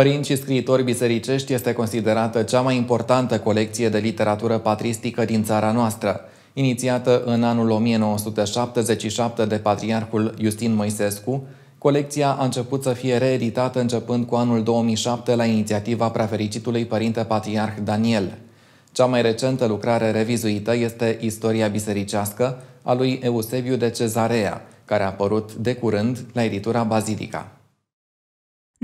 Părinți și scriitori bisericești este considerată cea mai importantă colecție de literatură patristică din țara noastră, inițiată în anul 1977 de patriarhul Justin Moisescu, Colecția a început să fie reeditată începând cu anul 2007 la inițiativa prefericitului Părinte Patriarh Daniel. Cea mai recentă lucrare revizuită este Istoria bisericească a lui Eusebiu de Cezarea, care a apărut de curând la editura Bazilica.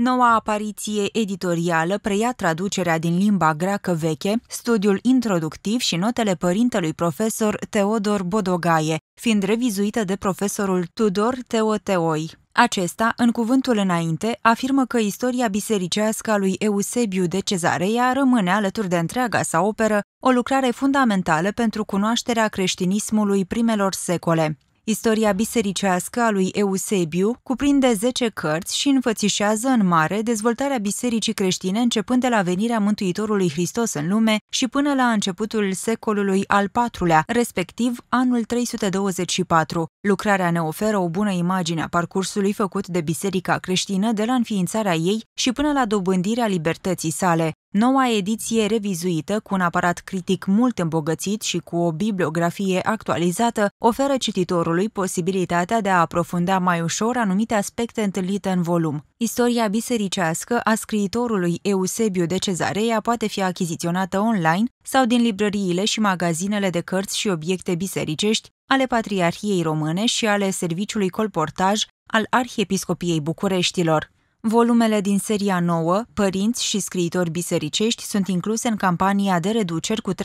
Noua apariție editorială preia traducerea din limba greacă veche, studiul introductiv și notele părintelui profesor Teodor Bodogaie, fiind revizuită de profesorul Tudor Teoteoi. Acesta, în cuvântul înainte, afirmă că istoria bisericească a lui Eusebiu de Cezarea rămâne alături de întreaga sa operă o lucrare fundamentală pentru cunoașterea creștinismului primelor secole. Istoria bisericească a lui Eusebiu cuprinde 10 cărți și înfățișează în mare dezvoltarea bisericii creștine începând de la venirea Mântuitorului Hristos în lume și până la începutul secolului al IV-lea, respectiv anul 324. Lucrarea ne oferă o bună imagine a parcursului făcut de biserica creștină de la înființarea ei și până la dobândirea libertății sale. Noua ediție revizuită, cu un aparat critic mult îmbogățit și cu o bibliografie actualizată, oferă cititorului posibilitatea de a aprofunda mai ușor anumite aspecte întâlnite în volum. Istoria bisericească a scriitorului Eusebiu de Cezarea poate fi achiziționată online sau din librăriile și magazinele de cărți și obiecte bisericești ale Patriarhiei Române și ale Serviciului Colportaj al Arhiepiscopiei Bucureștilor. Volumele din seria nouă, Părinți și scriitori bisericești, sunt incluse în campania de reduceri cu 35%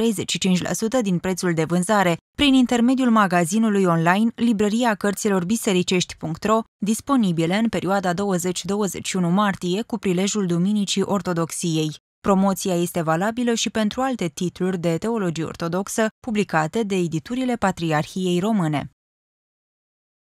din prețul de vânzare, prin intermediul magazinului online Librăria Cărților Bisericești.ro, disponibile în perioada 20-21 martie cu prilejul Duminicii Ortodoxiei. Promoția este valabilă și pentru alte titluri de teologie ortodoxă publicate de editurile Patriarhiei Române.